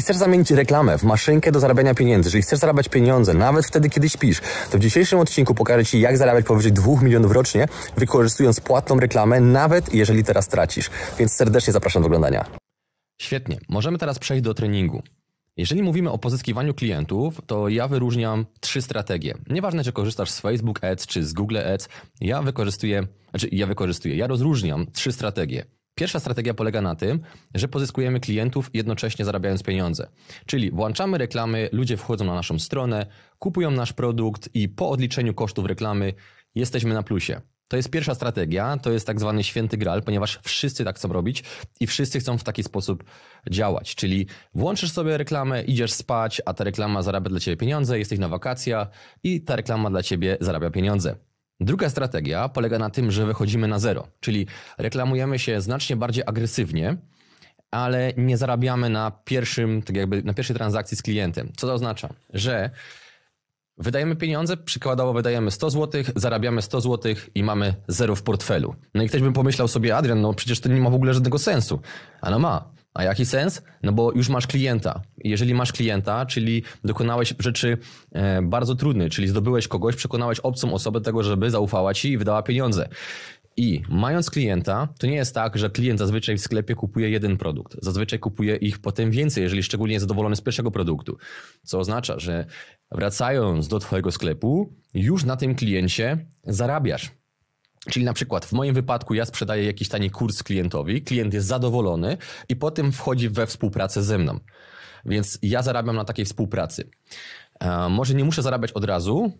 Jeżeli chcesz zamienić reklamę w maszynkę do zarabiania pieniędzy, jeżeli chcesz zarabiać pieniądze, nawet wtedy, kiedy śpisz, to w dzisiejszym odcinku pokażę Ci, jak zarabiać powyżej 2 milionów rocznie, wykorzystując płatną reklamę, nawet jeżeli teraz tracisz. Więc serdecznie zapraszam do oglądania. Świetnie. Możemy teraz przejść do treningu. Jeżeli mówimy o pozyskiwaniu klientów, to ja wyróżniam trzy strategie. Nieważne, czy korzystasz z Facebook Ads czy z Google Ads, ja wykorzystuję, znaczy ja wykorzystuję, ja rozróżniam trzy strategie. Pierwsza strategia polega na tym, że pozyskujemy klientów jednocześnie zarabiając pieniądze. Czyli włączamy reklamy, ludzie wchodzą na naszą stronę, kupują nasz produkt i po odliczeniu kosztów reklamy jesteśmy na plusie. To jest pierwsza strategia, to jest tak zwany święty gral, ponieważ wszyscy tak chcą robić i wszyscy chcą w taki sposób działać. Czyli włączysz sobie reklamę, idziesz spać, a ta reklama zarabia dla ciebie pieniądze, jesteś na wakacjach i ta reklama dla ciebie zarabia pieniądze. Druga strategia polega na tym, że wychodzimy na zero, czyli reklamujemy się znacznie bardziej agresywnie, ale nie zarabiamy na pierwszym, tak jakby na pierwszej transakcji z klientem. Co to oznacza? Że wydajemy pieniądze, przykładowo wydajemy 100 zł, zarabiamy 100 zł i mamy zero w portfelu. No i ktoś by pomyślał sobie, Adrian, no przecież to nie ma w ogóle żadnego sensu. Ale ma. A jaki sens? No bo już masz klienta. Jeżeli masz klienta, czyli dokonałeś rzeczy e, bardzo trudnej, czyli zdobyłeś kogoś, przekonałeś obcą osobę do tego, żeby zaufała ci i wydała pieniądze. I mając klienta, to nie jest tak, że klient zazwyczaj w sklepie kupuje jeden produkt. Zazwyczaj kupuje ich potem więcej, jeżeli szczególnie jest zadowolony z pierwszego produktu. Co oznacza, że wracając do Twojego sklepu, już na tym kliencie zarabiasz. Czyli na przykład w moim wypadku ja sprzedaję jakiś tani kurs klientowi, klient jest zadowolony i potem wchodzi we współpracę ze mną. Więc ja zarabiam na takiej współpracy. E, może nie muszę zarabiać od razu,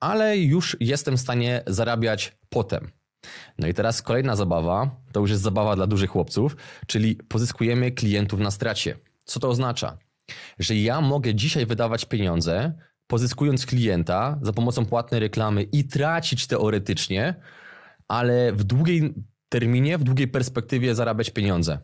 ale już jestem w stanie zarabiać potem. No i teraz kolejna zabawa, to już jest zabawa dla dużych chłopców, czyli pozyskujemy klientów na stracie. Co to oznacza? Że ja mogę dzisiaj wydawać pieniądze, pozyskując klienta za pomocą płatnej reklamy i tracić teoretycznie, ale w długiej terminie, w długiej perspektywie zarabiać pieniądze.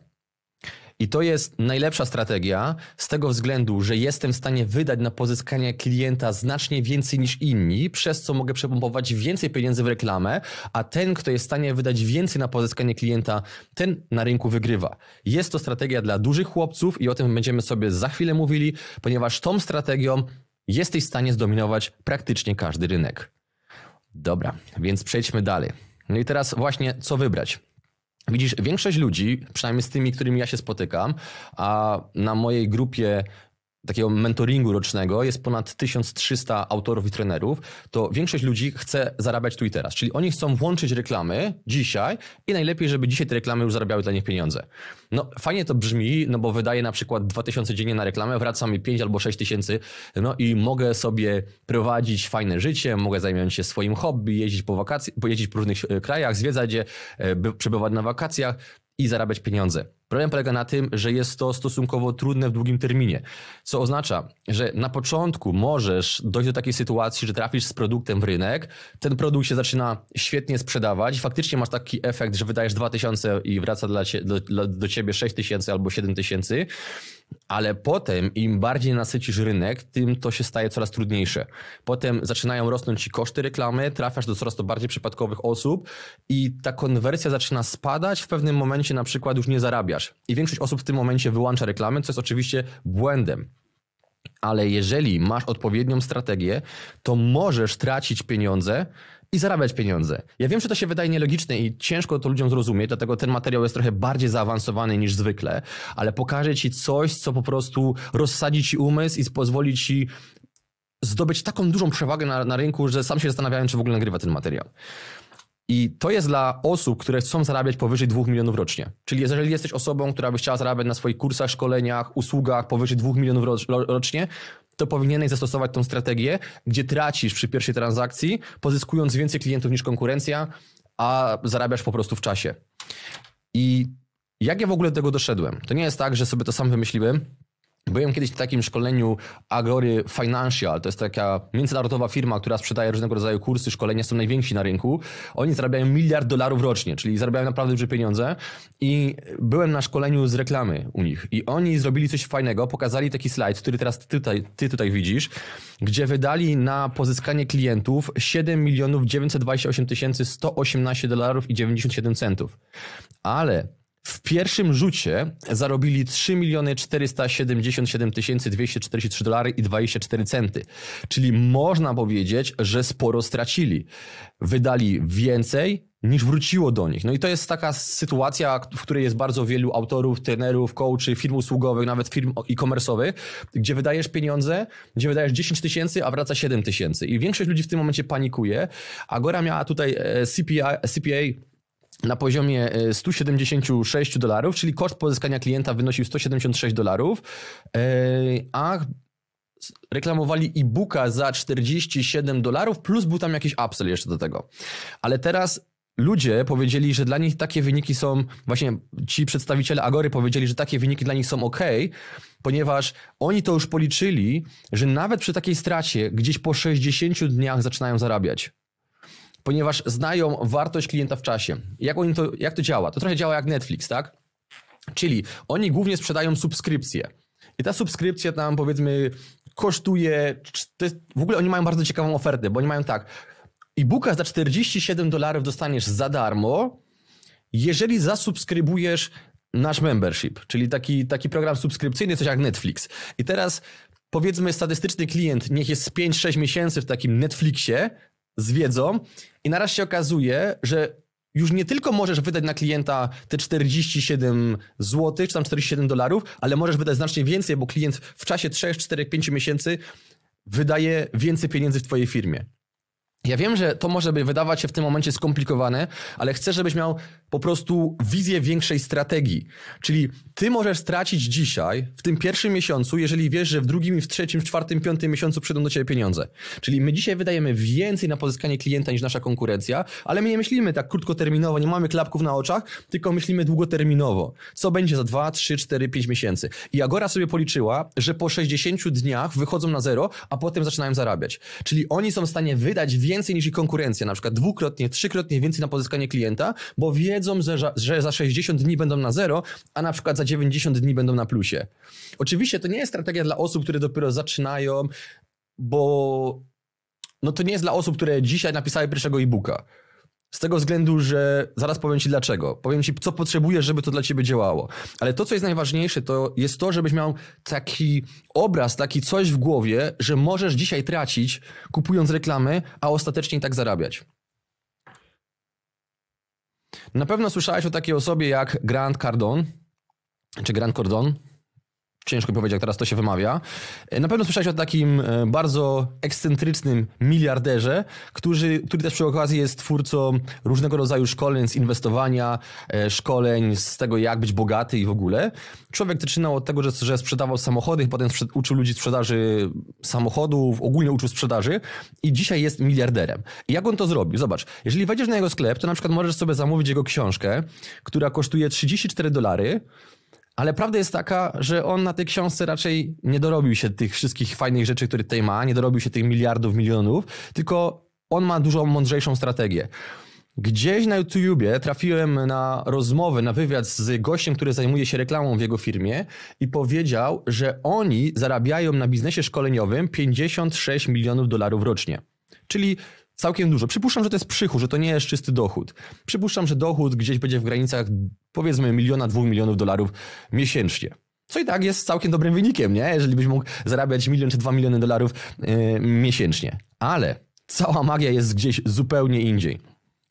I to jest najlepsza strategia z tego względu, że jestem w stanie wydać na pozyskanie klienta znacznie więcej niż inni, przez co mogę przepompować więcej pieniędzy w reklamę, a ten, kto jest w stanie wydać więcej na pozyskanie klienta, ten na rynku wygrywa. Jest to strategia dla dużych chłopców i o tym będziemy sobie za chwilę mówili, ponieważ tą strategią jesteś w stanie zdominować praktycznie każdy rynek. Dobra, więc przejdźmy dalej. No i teraz właśnie co wybrać? Widzisz, większość ludzi, przynajmniej z tymi, którymi ja się spotykam, a na mojej grupie takiego mentoringu rocznego jest ponad 1300 autorów i trenerów, to większość ludzi chce zarabiać tu i teraz. Czyli oni chcą włączyć reklamy dzisiaj i najlepiej, żeby dzisiaj te reklamy już zarabiały dla nich pieniądze. No fajnie to brzmi, no bo wydaje na przykład 2000 dziennie na reklamę, wracam mi 5 albo 6 tysięcy, no i mogę sobie prowadzić fajne życie, mogę zajmować się swoim hobby, jeździć po wakacje, pojeździć po różnych e, krajach, zwiedzać je, e, przebywać na wakacjach, i zarabiać pieniądze. Problem polega na tym, że jest to stosunkowo trudne w długim terminie, co oznacza, że na początku możesz dojść do takiej sytuacji, że trafisz z produktem w rynek, ten produkt się zaczyna świetnie sprzedawać, faktycznie masz taki efekt, że wydajesz 2000 i wraca dla do, do ciebie 6000 albo 7000 ale potem im bardziej nasycisz rynek, tym to się staje coraz trudniejsze. Potem zaczynają rosnąć ci koszty reklamy, trafiasz do coraz to bardziej przypadkowych osób i ta konwersja zaczyna spadać, w pewnym momencie na przykład już nie zarabiasz. I większość osób w tym momencie wyłącza reklamy, co jest oczywiście błędem. Ale jeżeli masz odpowiednią strategię, to możesz tracić pieniądze i zarabiać pieniądze. Ja wiem, że to się wydaje nielogiczne i ciężko to ludziom zrozumieć, dlatego ten materiał jest trochę bardziej zaawansowany niż zwykle, ale pokażę ci coś, co po prostu rozsadzi ci umysł i pozwoli ci zdobyć taką dużą przewagę na, na rynku, że sam się zastanawiałem, czy w ogóle nagrywa ten materiał. I to jest dla osób, które chcą zarabiać powyżej 2 milionów rocznie. Czyli jeżeli jesteś osobą, która by chciała zarabiać na swoich kursach, szkoleniach, usługach powyżej 2 milionów rocznie, to powinieneś zastosować tą strategię, gdzie tracisz przy pierwszej transakcji, pozyskując więcej klientów niż konkurencja, a zarabiasz po prostu w czasie. I jak ja w ogóle do tego doszedłem? To nie jest tak, że sobie to sam wymyśliłem. Byłem kiedyś w takim szkoleniu Agory Financial, to jest taka międzynarodowa firma, która sprzedaje różnego rodzaju kursy, szkolenia, są najwięksi na rynku. Oni zarabiają miliard dolarów rocznie, czyli zarabiają naprawdę duże pieniądze i byłem na szkoleniu z reklamy u nich i oni zrobili coś fajnego, pokazali taki slajd, który teraz ty tutaj, ty tutaj widzisz, gdzie wydali na pozyskanie klientów 7 milionów 928 118 dolarów i 97 centów. Ale w pierwszym rzucie zarobili 3 477 243 dolary i 24 centy. Czyli można powiedzieć, że sporo stracili. Wydali więcej niż wróciło do nich. No i to jest taka sytuacja, w której jest bardzo wielu autorów, trenerów, coachy, firm usługowych, nawet firm e-commerce'owych, gdzie wydajesz pieniądze, gdzie wydajesz 10 tysięcy, a wraca 7 tysięcy. I większość ludzi w tym momencie panikuje. Agora miała tutaj e, CPA, CPA na poziomie 176 e, dolarów, czyli koszt pozyskania klienta wynosił 176 dolarów, e, a reklamowali e-booka za 47 dolarów, plus był tam jakiś upsell jeszcze do tego. Ale teraz ludzie powiedzieli, że dla nich takie wyniki są, właśnie ci przedstawiciele Agory powiedzieli, że takie wyniki dla nich są ok, ponieważ oni to już policzyli, że nawet przy takiej stracie gdzieś po 60 dniach zaczynają zarabiać ponieważ znają wartość klienta w czasie. Jak, oni to, jak to działa? To trochę działa jak Netflix, tak? Czyli oni głównie sprzedają subskrypcję. I ta subskrypcja tam powiedzmy kosztuje. Jest, w ogóle oni mają bardzo ciekawą ofertę, bo oni mają tak. E-booka za 47 dolarów dostaniesz za darmo, jeżeli zasubskrybujesz nasz membership, czyli taki, taki program subskrypcyjny, coś jak Netflix. I teraz powiedzmy statystyczny klient, niech jest 5-6 miesięcy w takim Netflixie, z wiedzą i naraz się okazuje, że już nie tylko możesz wydać na klienta te 47 zł, czy tam 47 dolarów, ale możesz wydać znacznie więcej, bo klient w czasie 3, 4, 5 miesięcy wydaje więcej pieniędzy w twojej firmie. Ja wiem, że to może by wydawać się w tym momencie skomplikowane, ale chcę, żebyś miał po prostu wizję większej strategii. Czyli ty możesz stracić dzisiaj, w tym pierwszym miesiącu, jeżeli wiesz, że w drugim, w trzecim, w czwartym, piątym miesiącu przyjdą do ciebie pieniądze. Czyli my dzisiaj wydajemy więcej na pozyskanie klienta niż nasza konkurencja, ale my nie myślimy tak krótkoterminowo, nie mamy klapków na oczach, tylko myślimy długoterminowo. Co będzie za 2, 3, 4, 5 miesięcy? I Agora sobie policzyła, że po 60 dniach wychodzą na zero, a potem zaczynają zarabiać. Czyli oni są w stanie wydać więcej więcej niż ich konkurencja, na przykład dwukrotnie, trzykrotnie więcej na pozyskanie klienta, bo wiedzą, że, że za 60 dni będą na zero, a na przykład za 90 dni będą na plusie. Oczywiście to nie jest strategia dla osób, które dopiero zaczynają, bo no to nie jest dla osób, które dzisiaj napisały pierwszego e-booka. Z tego względu, że zaraz powiem Ci dlaczego. Powiem Ci, co potrzebujesz, żeby to dla Ciebie działało. Ale to, co jest najważniejsze, to jest to, żebyś miał taki obraz, taki coś w głowie, że możesz dzisiaj tracić, kupując reklamy, a ostatecznie i tak zarabiać. Na pewno słyszałeś o takiej osobie jak Grant Cardone, czy Grant Cordon, ciężko mi powiedzieć, jak teraz to się wymawia. E, na pewno słyszałeś o takim e, bardzo ekscentrycznym miliarderze, który, który też przy okazji jest twórcą różnego rodzaju szkoleń z inwestowania, e, szkoleń z tego, jak być bogaty i w ogóle. Człowiek zaczynał od tego, że, że sprzedawał samochody, potem uczył ludzi sprzedaży samochodów, ogólnie uczył sprzedaży i dzisiaj jest miliarderem. I jak on to zrobił? Zobacz, jeżeli wejdziesz na jego sklep, to na przykład możesz sobie zamówić jego książkę, która kosztuje 34 dolary, ale prawda jest taka, że on na tej książce raczej nie dorobił się tych wszystkich fajnych rzeczy, które tutaj ma, nie dorobił się tych miliardów, milionów, tylko on ma dużo mądrzejszą strategię. Gdzieś na YouTubie trafiłem na rozmowę, na wywiad z gościem, który zajmuje się reklamą w jego firmie i powiedział, że oni zarabiają na biznesie szkoleniowym 56 milionów dolarów rocznie. Czyli całkiem dużo. Przypuszczam, że to jest przychód, że to nie jest czysty dochód. Przypuszczam, że dochód gdzieś będzie w granicach powiedzmy miliona, dwóch milionów dolarów miesięcznie. Co i tak jest całkiem dobrym wynikiem, nie? Jeżeli byś mógł zarabiać milion czy dwa miliony dolarów yy, miesięcznie. Ale cała magia jest gdzieś zupełnie indziej.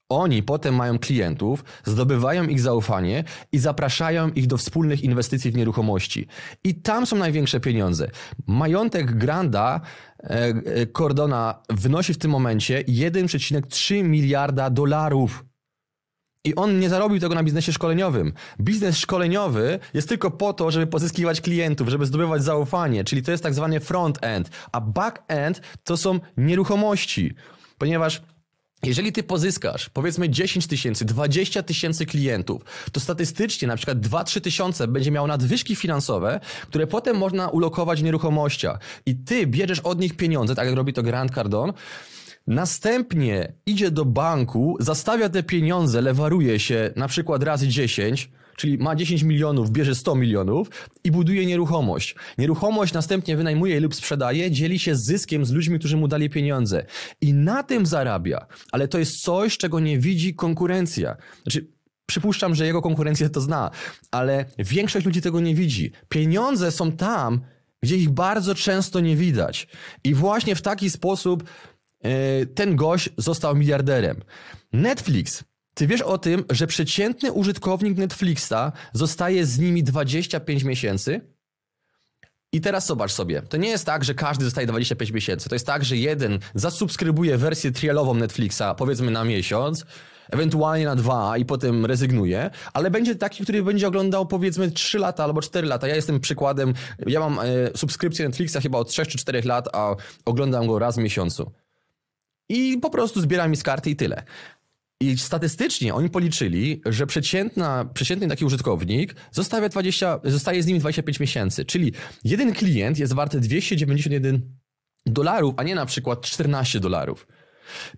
Oni potem mają klientów, zdobywają ich zaufanie i zapraszają ich do wspólnych inwestycji w nieruchomości. I tam są największe pieniądze. Majątek Granda e, e, Cordona wynosi w tym momencie 1,3 miliarda dolarów. I on nie zarobił tego na biznesie szkoleniowym. Biznes szkoleniowy jest tylko po to, żeby pozyskiwać klientów, żeby zdobywać zaufanie, czyli to jest tak zwany front-end, a back-end to są nieruchomości, ponieważ jeżeli ty pozyskasz powiedzmy 10 tysięcy, 20 tysięcy klientów, to statystycznie na przykład 2-3 tysiące będzie miało nadwyżki finansowe, które potem można ulokować w nieruchomościach i ty bierzesz od nich pieniądze, tak jak robi to Grant Cardone, Następnie idzie do banku, zastawia te pieniądze, lewaruje się na przykład razy 10, czyli ma 10 milionów, bierze 100 milionów i buduje nieruchomość. Nieruchomość następnie wynajmuje lub sprzedaje, dzieli się zyskiem z ludźmi, którzy mu dali pieniądze. I na tym zarabia, ale to jest coś, czego nie widzi konkurencja. Znaczy, przypuszczam, że jego konkurencja to zna, ale większość ludzi tego nie widzi. Pieniądze są tam, gdzie ich bardzo często nie widać. I właśnie w taki sposób E, ten gość został miliarderem. Netflix. Ty wiesz o tym, że przeciętny użytkownik Netflixa zostaje z nimi 25 miesięcy? I teraz zobacz sobie, to nie jest tak, że każdy zostaje 25 miesięcy. To jest tak, że jeden zasubskrybuje wersję trialową Netflixa, powiedzmy na miesiąc, ewentualnie na dwa i potem rezygnuje, ale będzie taki, który będzie oglądał powiedzmy 3 lata albo 4 lata. Ja jestem przykładem, ja mam e, subskrypcję Netflixa chyba od 3 czy 4 lat, a oglądam go raz w miesiącu. I po prostu zbieram z karty i tyle. I statystycznie oni policzyli, że przeciętna, przeciętny taki użytkownik zostawia 20, zostaje z nim 25 miesięcy. Czyli jeden klient jest wart 291 dolarów, a nie na przykład 14 dolarów.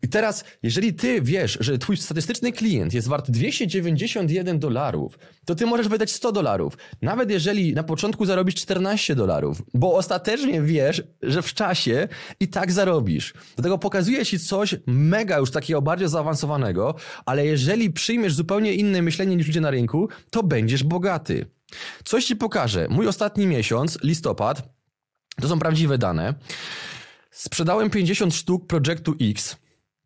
I teraz, jeżeli ty wiesz, że twój statystyczny klient jest wart 291 dolarów, to ty możesz wydać 100 dolarów. Nawet jeżeli na początku zarobisz 14 dolarów, bo ostatecznie wiesz, że w czasie i tak zarobisz. Dlatego pokazuję ci coś mega już takiego bardziej zaawansowanego, ale jeżeli przyjmiesz zupełnie inne myślenie niż ludzie na rynku, to będziesz bogaty. Coś ci pokażę. Mój ostatni miesiąc, listopad, to są prawdziwe dane. Sprzedałem 50 sztuk Projektu X.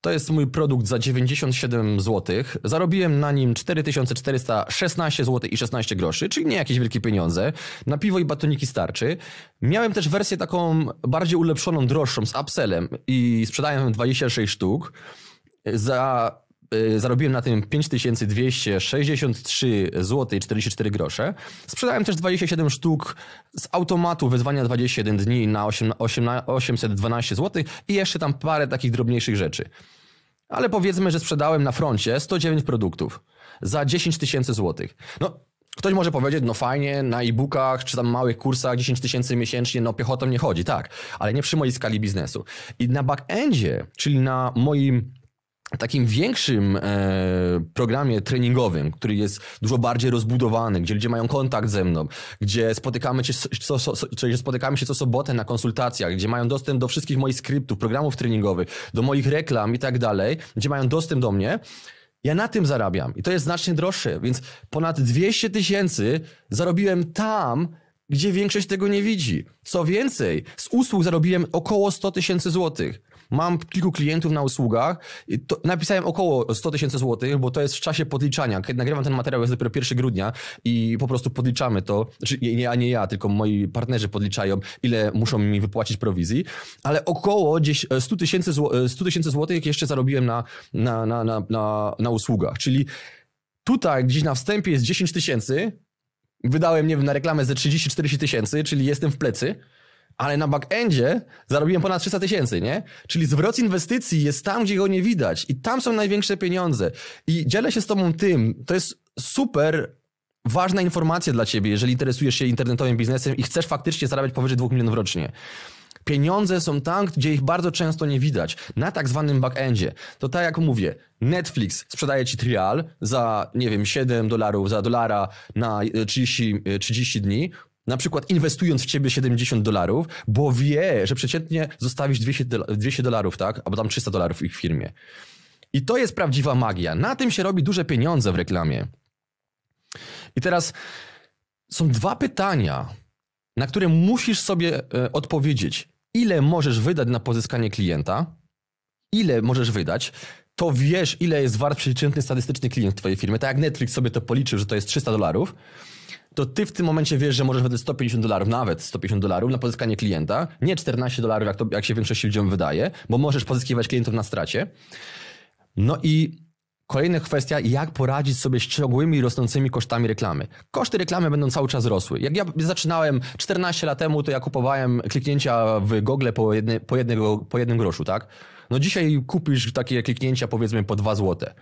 To jest mój produkt za 97 zł. Zarobiłem na nim 4416 zł i 16 groszy, czyli nie jakieś wielkie pieniądze. Na piwo i batoniki starczy. Miałem też wersję taką bardziej ulepszoną, droższą z upsellem i sprzedałem 26 sztuk za Y, zarobiłem na tym 5263 zł 44 grosze. Sprzedałem też 27 sztuk z automatu wezwania 21 dni na 812 zł i jeszcze tam parę takich drobniejszych rzeczy. Ale powiedzmy, że sprzedałem na froncie 109 produktów za 10 tysięcy złotych. No, ktoś może powiedzieć, no fajnie, na e-bookach czy tam małych kursach 10 tysięcy miesięcznie, no piechotą nie chodzi, tak, ale nie przy mojej skali biznesu. I na backendzie, czyli na moim takim większym e, programie treningowym, który jest dużo bardziej rozbudowany, gdzie ludzie mają kontakt ze mną, gdzie spotykamy się, co, co, co, spotykamy się co sobotę na konsultacjach, gdzie mają dostęp do wszystkich moich skryptów, programów treningowych, do moich reklam i tak dalej, gdzie mają dostęp do mnie, ja na tym zarabiam i to jest znacznie droższe, więc ponad 200 tysięcy zarobiłem tam, gdzie większość tego nie widzi. Co więcej, z usług zarobiłem około 100 tysięcy złotych. Mam kilku klientów na usługach. To napisałem około 100 tysięcy złotych, bo to jest w czasie podliczania. Kiedy nagrywam ten materiał, jest dopiero 1 grudnia i po prostu podliczamy to. Znaczy, nie ja, tylko moi partnerzy podliczają, ile muszą mi wypłacić prowizji, ale około gdzieś 100 e, tysięcy zł, e, złotych jeszcze zarobiłem na, na, na, na, na, na usługach. Czyli tutaj gdzieś na wstępie jest 10 tysięcy, wydałem, nie wiem, na reklamę ze 30-40 tysięcy, czyli jestem w plecy ale na backendzie zarobiłem ponad 300 tysięcy, nie? Czyli zwrot inwestycji jest tam, gdzie go nie widać i tam są największe pieniądze. I dzielę się z tobą tym, to jest super ważna informacja dla ciebie, jeżeli interesujesz się internetowym biznesem i chcesz faktycznie zarabiać powyżej 2 milionów rocznie. Pieniądze są tam, gdzie ich bardzo często nie widać, na tak zwanym backendzie. To tak jak mówię, Netflix sprzedaje ci trial za, nie wiem, 7 dolarów, za dolara na 30, e, 30 e, dni, na przykład inwestując w ciebie 70 dolarów, bo wie, że przeciętnie zostawisz 200 dolarów, tak? Albo tam 300 dolarów w ich firmie. I to jest prawdziwa magia. Na tym się robi duże pieniądze w reklamie. I teraz są dwa pytania, na które musisz sobie e, odpowiedzieć. Ile możesz wydać na pozyskanie klienta? Ile możesz wydać? To wiesz, ile jest wart przeciętny statystyczny klient w twojej firmy. Tak jak Netflix sobie to policzył, że to jest 300 dolarów to ty w tym momencie wiesz, że możesz wydać 150 dolarów, nawet 150 dolarów na pozyskanie klienta, nie 14 dolarów, jak, jak się większości ludziom wydaje, bo możesz pozyskiwać klientów na stracie. No i Kolejna kwestia, jak poradzić sobie z ciągłymi rosnącymi kosztami reklamy. Koszty reklamy będą cały czas rosły. Jak ja zaczynałem 14 lat temu, to ja kupowałem kliknięcia w Google po, jedne, po, jednego, po jednym groszu, tak? No dzisiaj kupisz takie kliknięcia powiedzmy po 2 złote.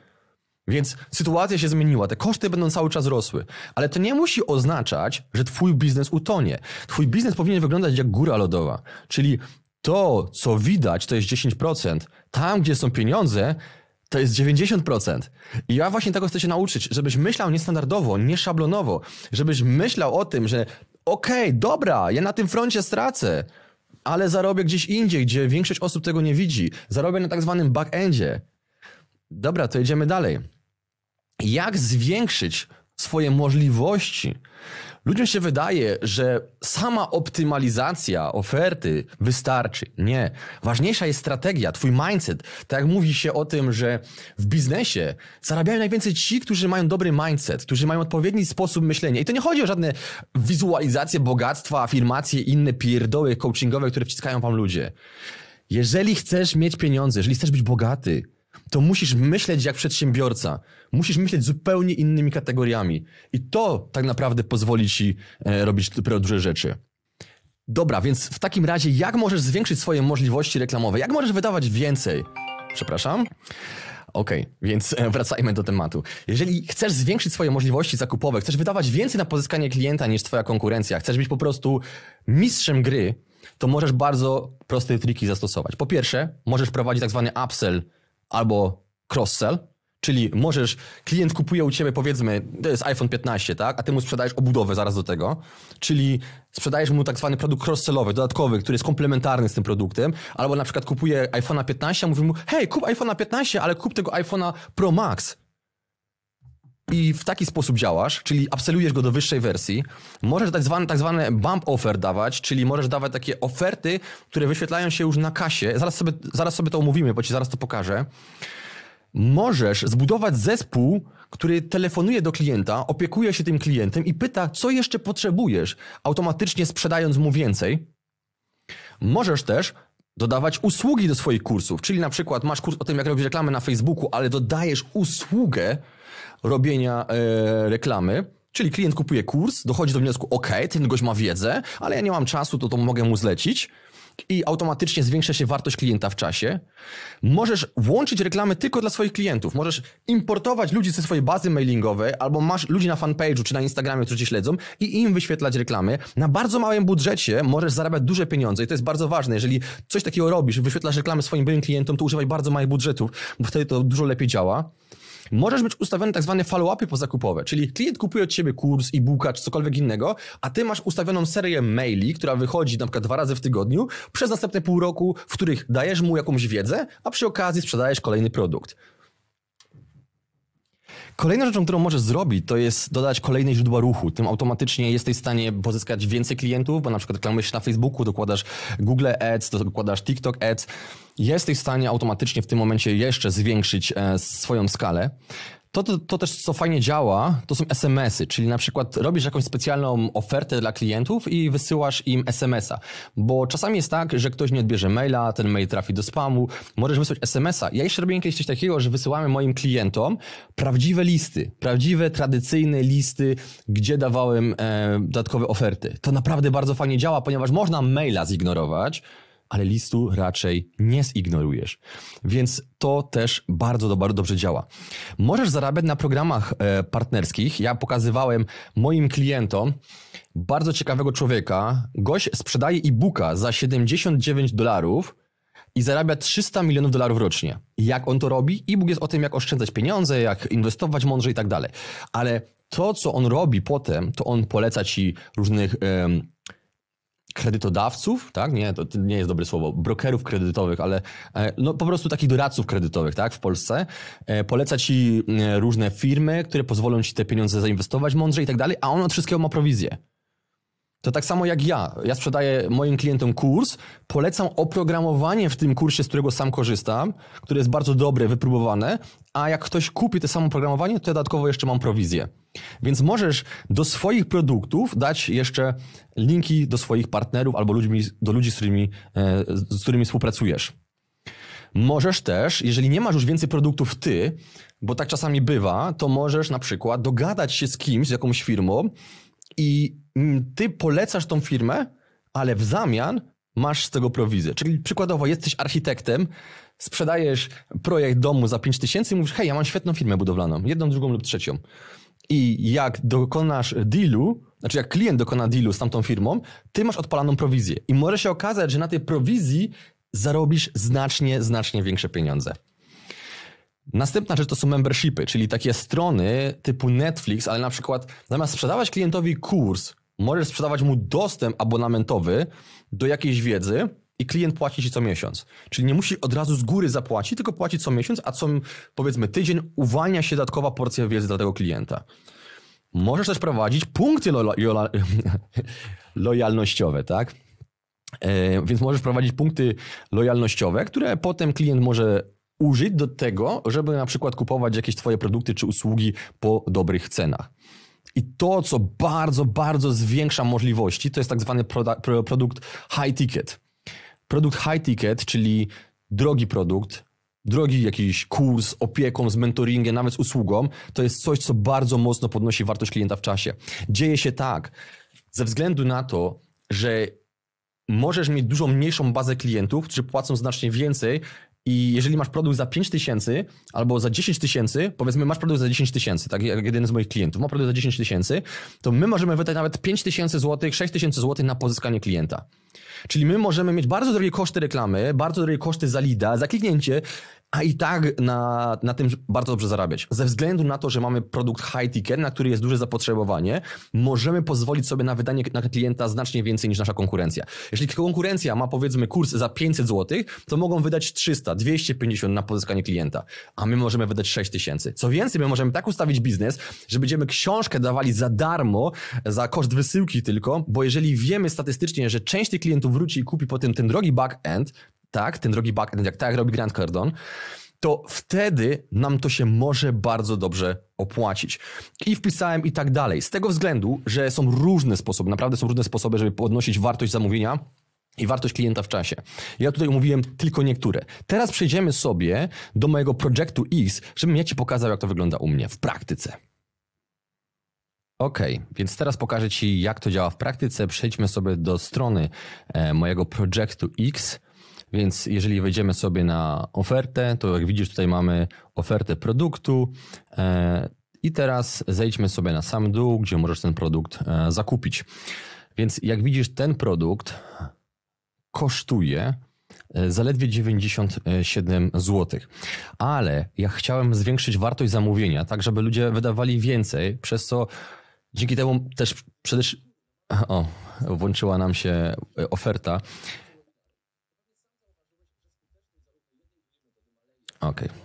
Więc sytuacja się zmieniła, te koszty będą cały czas rosły, ale to nie musi oznaczać, że twój biznes utonie. Twój biznes powinien wyglądać jak góra lodowa, czyli to, co widać, to jest 10%, tam, gdzie są pieniądze, to jest 90%. I ja właśnie tego chcę się nauczyć, żebyś myślał niestandardowo, nieszablonowo, żebyś myślał o tym, że okej, okay, dobra, ja na tym froncie stracę, ale zarobię gdzieś indziej, gdzie większość osób tego nie widzi. Zarobię na tak zwanym back-endzie. Dobra, to jedziemy dalej jak zwiększyć swoje możliwości. Ludziom się wydaje, że sama optymalizacja oferty wystarczy. Nie. Ważniejsza jest strategia, twój mindset. Tak jak mówi się o tym, że w biznesie zarabiają najwięcej ci, którzy mają dobry mindset, którzy mają odpowiedni sposób myślenia. I to nie chodzi o żadne wizualizacje bogactwa, afirmacje inne pierdoły coachingowe, które wciskają wam ludzie. Jeżeli chcesz mieć pieniądze, jeżeli chcesz być bogaty, to musisz myśleć jak przedsiębiorca. Musisz myśleć zupełnie innymi kategoriami. I to tak naprawdę pozwoli ci e, robić dopiero duże rzeczy. Dobra, więc w takim razie, jak możesz zwiększyć swoje możliwości reklamowe? Jak możesz wydawać więcej? Przepraszam. Okej, więc e, wracajmy do tematu. Jeżeli chcesz zwiększyć swoje możliwości zakupowe, chcesz wydawać więcej na pozyskanie klienta niż twoja konkurencja, chcesz być po prostu mistrzem gry, to możesz bardzo proste triki zastosować. Po pierwsze, możesz prowadzić tak zwany upsell albo cross-sell, czyli możesz, klient kupuje u ciebie powiedzmy, to jest iPhone 15, tak, a ty mu sprzedajesz obudowę zaraz do tego, czyli sprzedajesz mu tak zwany produkt cross-sellowy, dodatkowy, który jest komplementarny z tym produktem, albo na przykład kupuje iPhone'a 15, a mówi mu, hej, kup iPhone'a 15, ale kup tego iPhone'a Pro Max, i w taki sposób działasz, czyli absolujesz go do wyższej wersji, możesz tak zwane, tak zwane bump offer dawać, czyli możesz dawać takie oferty, które wyświetlają się już na kasie. Zaraz sobie, zaraz sobie to omówimy, bo ci zaraz to pokażę. Możesz zbudować zespół, który telefonuje do klienta, opiekuje się tym klientem i pyta, co jeszcze potrzebujesz, automatycznie sprzedając mu więcej. Możesz też dodawać usługi do swoich kursów. Czyli na przykład masz kurs o tym, jak robić reklamę na Facebooku, ale dodajesz usługę robienia e, reklamy. Czyli klient kupuje kurs, dochodzi do wniosku, ok, ten gość ma wiedzę, ale ja nie mam czasu, to to mogę mu zlecić i automatycznie zwiększa się wartość klienta w czasie. Możesz łączyć reklamy tylko dla swoich klientów. Możesz importować ludzi ze swojej bazy mailingowej albo masz ludzi na fanpage'u czy na Instagramie, którzy cię śledzą i im wyświetlać reklamy. Na bardzo małym budżecie możesz zarabiać duże pieniądze i to jest bardzo ważne. Jeżeli coś takiego robisz, wyświetlasz reklamy swoim byłym klientom, to używaj bardzo małych budżetów, bo wtedy to dużo lepiej działa możesz być ustawiony tak zwane follow-upy pozakupowe, czyli klient kupuje od ciebie kurs, e-booka czy cokolwiek innego, a ty masz ustawioną serię maili, która wychodzi na przykład dwa razy w tygodniu przez następne pół roku, w których dajesz mu jakąś wiedzę, a przy okazji sprzedajesz kolejny produkt. Kolejną rzeczą, którą możesz zrobić, to jest dodać kolejne źródła ruchu. Tym automatycznie jesteś w stanie pozyskać więcej klientów, bo na przykład reklamujesz na Facebooku, dokładasz Google Ads, dokładasz TikTok Ads. Jesteś w stanie automatycznie w tym momencie jeszcze zwiększyć e, swoją skalę. To, to, to, też, co fajnie działa, to są SMS-y, czyli na przykład robisz jakąś specjalną ofertę dla klientów i wysyłasz im SMS-a. Bo czasami jest tak, że ktoś nie odbierze maila, ten mail trafi do spamu, możesz wysłać SMS-a. Ja jeszcze robiłem kiedyś coś takiego, że wysyłamy moim klientom prawdziwe listy, prawdziwe, tradycyjne listy, gdzie dawałem e, dodatkowe oferty. To naprawdę bardzo fajnie działa, ponieważ można maila zignorować, ale listu raczej nie zignorujesz. Więc to też bardzo, bardzo dobrze działa. Możesz zarabiać na programach e, partnerskich. Ja pokazywałem moim klientom bardzo ciekawego człowieka. Gość sprzedaje e-booka za 79 dolarów i zarabia 300 milionów dolarów rocznie. Jak on to robi? E-book jest o tym, jak oszczędzać pieniądze, jak inwestować mądrze i tak dalej. Ale to, co on robi potem, to on poleca ci różnych... Yy, kredytodawców, tak? Nie, to nie jest dobre słowo, brokerów kredytowych, ale e, no, po prostu takich doradców kredytowych, tak? W Polsce. E, poleca ci e, różne firmy, które pozwolą ci te pieniądze zainwestować mądrze i tak dalej, a on od wszystkiego ma prowizję. To tak samo jak ja. Ja sprzedaję moim klientom kurs, polecam oprogramowanie w tym kursie, z którego sam korzystam, które jest bardzo dobre, wypróbowane, a jak ktoś kupi to samo oprogramowanie, to dodatkowo jeszcze mam prowizję. Więc możesz do swoich produktów dać jeszcze linki do swoich partnerów albo ludźmi, do ludzi, z którymi, e, z którymi współpracujesz. Możesz też, jeżeli nie masz już więcej produktów ty, bo tak czasami bywa, to możesz na przykład dogadać się z kimś, z jakąś firmą, i mm, ty polecasz tą firmę, ale w zamian masz z tego prowizję. Czyli przykładowo jesteś architektem, sprzedajesz projekt domu za 5 tysięcy i mówisz, hej, ja mam świetną firmę budowlaną, jedną, drugą lub trzecią. I jak dokonasz dealu, znaczy jak klient dokona dealu z tamtą firmą, ty masz odpalaną prowizję. I może się okazać, że na tej prowizji zarobisz znacznie, znacznie większe pieniądze. Następna rzecz to są membershipy, czyli takie strony typu Netflix, ale na przykład zamiast sprzedawać klientowi kurs, możesz sprzedawać mu dostęp abonamentowy do jakiejś wiedzy i klient płaci ci co miesiąc. Czyli nie musi od razu z góry zapłacić, tylko płaci co miesiąc, a co powiedzmy tydzień uwalnia się dodatkowa porcja wiedzy dla tego klienta. Możesz też prowadzić punkty lo lo lojalnościowe, tak? E, więc możesz prowadzić punkty lojalnościowe, które potem klient może użyć do tego, żeby na przykład kupować jakieś Twoje produkty czy usługi po dobrych cenach. I to, co bardzo, bardzo zwiększa możliwości, to jest tak zwany produkt high ticket. Produkt high ticket, czyli drogi produkt, drogi jakiś kurs opieką, z mentoringiem, nawet z usługą, to jest coś, co bardzo mocno podnosi wartość klienta w czasie. Dzieje się tak, ze względu na to, że możesz mieć dużo mniejszą bazę klientów, którzy płacą znacznie więcej i jeżeli masz produkt za 5 tysięcy albo za 10 tysięcy, powiedzmy masz produkt za 10 tysięcy, tak jak jeden z moich klientów ma produkt za 10 tysięcy, to my możemy wydać nawet 5 tysięcy złotych, 6 tysięcy złotych na pozyskanie klienta. Czyli my możemy mieć bardzo drogie koszty reklamy, bardzo drogie koszty za lida, za kliknięcie a i tak na, na tym bardzo dobrze zarabiać. Ze względu na to, że mamy produkt high ticket, na który jest duże zapotrzebowanie, możemy pozwolić sobie na wydanie na klienta znacznie więcej niż nasza konkurencja. Jeśli konkurencja ma powiedzmy kurs za 500 zł, to mogą wydać 300, 250 na pozyskanie klienta, a my możemy wydać 6000. Co więcej, my możemy tak ustawić biznes, że będziemy książkę dawali za darmo, za koszt wysyłki tylko, bo jeżeli wiemy statystycznie, że część tych klientów wróci i kupi potem ten drogi back-end, tak, ten drogi backend, jak tak robi Grant Cardone, to wtedy nam to się może bardzo dobrze opłacić. I wpisałem i tak dalej. Z tego względu, że są różne sposoby, naprawdę są różne sposoby, żeby podnosić wartość zamówienia i wartość klienta w czasie. Ja tutaj mówiłem tylko niektóre. Teraz przejdziemy sobie do mojego Projektu X, żebym ja Ci pokazał, jak to wygląda u mnie w praktyce. Ok, więc teraz pokażę Ci, jak to działa w praktyce. Przejdźmy sobie do strony e, mojego Projektu X. Więc jeżeli wejdziemy sobie na ofertę, to jak widzisz tutaj mamy ofertę produktu. E, I teraz zejdźmy sobie na sam dół, gdzie możesz ten produkt e, zakupić. Więc jak widzisz, ten produkt kosztuje e, zaledwie 97 zł. Ale ja chciałem zwiększyć wartość zamówienia, tak żeby ludzie wydawali więcej, przez co dzięki temu też przede o, włączyła nam się oferta. Okej. Okay.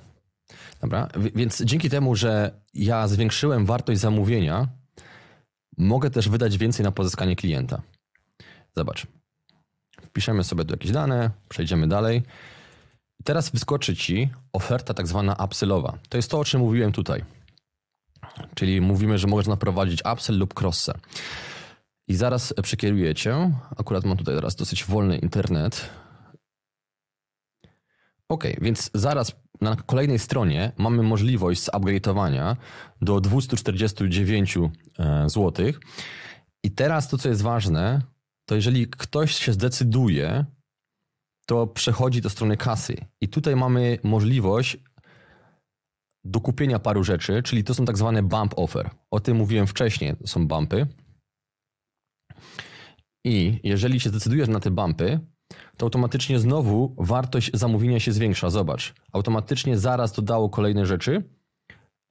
Dobra, więc dzięki temu, że ja zwiększyłem wartość zamówienia, mogę też wydać więcej na pozyskanie klienta. Zobacz. Wpiszemy sobie tu jakieś dane, przejdziemy dalej. teraz wyskoczy ci oferta tak zwana upsellowa. To jest to, o czym mówiłem tutaj. Czyli mówimy, że można prowadzić upsell lub crossell. I zaraz przekieruję cię. Akurat mam tutaj teraz dosyć wolny internet. Ok, więc zaraz no, na kolejnej stronie mamy możliwość upgrade'owania do 249 e, zł. I teraz to, co jest ważne, to jeżeli ktoś się zdecyduje, to przechodzi do strony kasy. I tutaj mamy możliwość dokupienia paru rzeczy, czyli to są tak zwane bump offer. O tym mówiłem wcześniej, to są bumpy. I jeżeli się zdecydujesz na te bumpy, to automatycznie znowu wartość zamówienia się zwiększa. Zobacz, automatycznie zaraz dodało kolejne rzeczy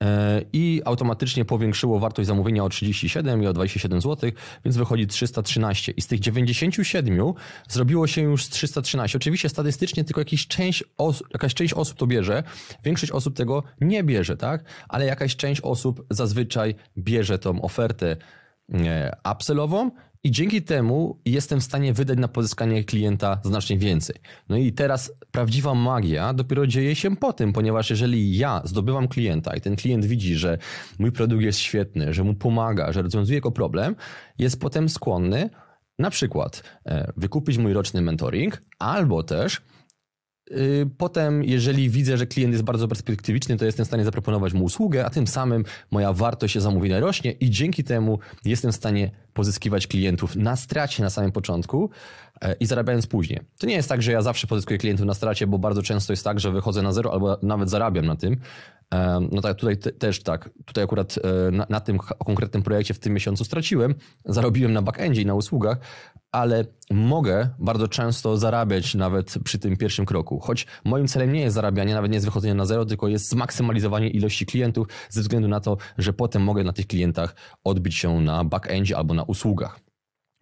e, i automatycznie powiększyło wartość zamówienia o 37 i o 27 zł, więc wychodzi 313. I z tych 97 zrobiło się już 313. Oczywiście statystycznie tylko jakiś część os- jakaś część osób to bierze, większość osób tego nie bierze, tak? Ale jakaś część osób zazwyczaj bierze tą ofertę e, upselową i dzięki temu jestem w stanie wydać na pozyskanie klienta znacznie więcej. No i teraz prawdziwa magia dopiero dzieje się po tym, ponieważ jeżeli ja zdobywam klienta i ten klient widzi, że mój produkt jest świetny, że mu pomaga, że rozwiązuje jego problem, jest potem skłonny na przykład e, wykupić mój roczny mentoring albo też Y, potem, jeżeli widzę, że klient jest bardzo perspektywiczny, to jestem w stanie zaproponować mu usługę, a tym samym moja wartość zamówienia rośnie i dzięki temu jestem w stanie pozyskiwać klientów na stracie na samym początku i zarabiając później. To nie jest tak, że ja zawsze pozyskuję klientów na stracie, bo bardzo często jest tak, że wychodzę na zero albo nawet zarabiam na tym. No tak, tutaj też tak. Tutaj akurat e, na, na tym konkretnym projekcie w tym miesiącu straciłem, zarobiłem na backendzie i na usługach, ale mogę bardzo często zarabiać nawet przy tym pierwszym kroku. Choć moim celem nie jest zarabianie, nawet nie jest wychodzenie na zero, tylko jest zmaksymalizowanie ilości klientów ze względu na to, że potem mogę na tych klientach odbić się na backendzie albo na usługach.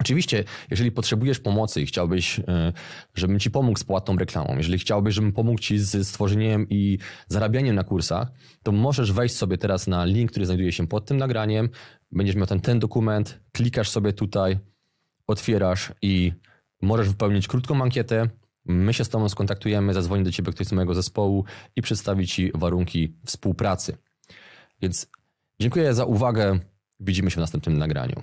Oczywiście, jeżeli potrzebujesz pomocy i chciałbyś, e, żebym ci pomógł z płatną reklamą, jeżeli chciałbyś, żebym pomógł ci z stworzeniem i zarabianiem na kursach, to możesz wejść sobie teraz na link, który znajduje się pod tym nagraniem. Będziesz miał ten, ten dokument, klikasz sobie tutaj, otwierasz i możesz wypełnić krótką ankietę. My się z Tobą skontaktujemy, zadzwoni do Ciebie ktoś z mojego zespołu i przedstawi Ci warunki współpracy. Więc dziękuję za uwagę. Widzimy się w następnym nagraniu.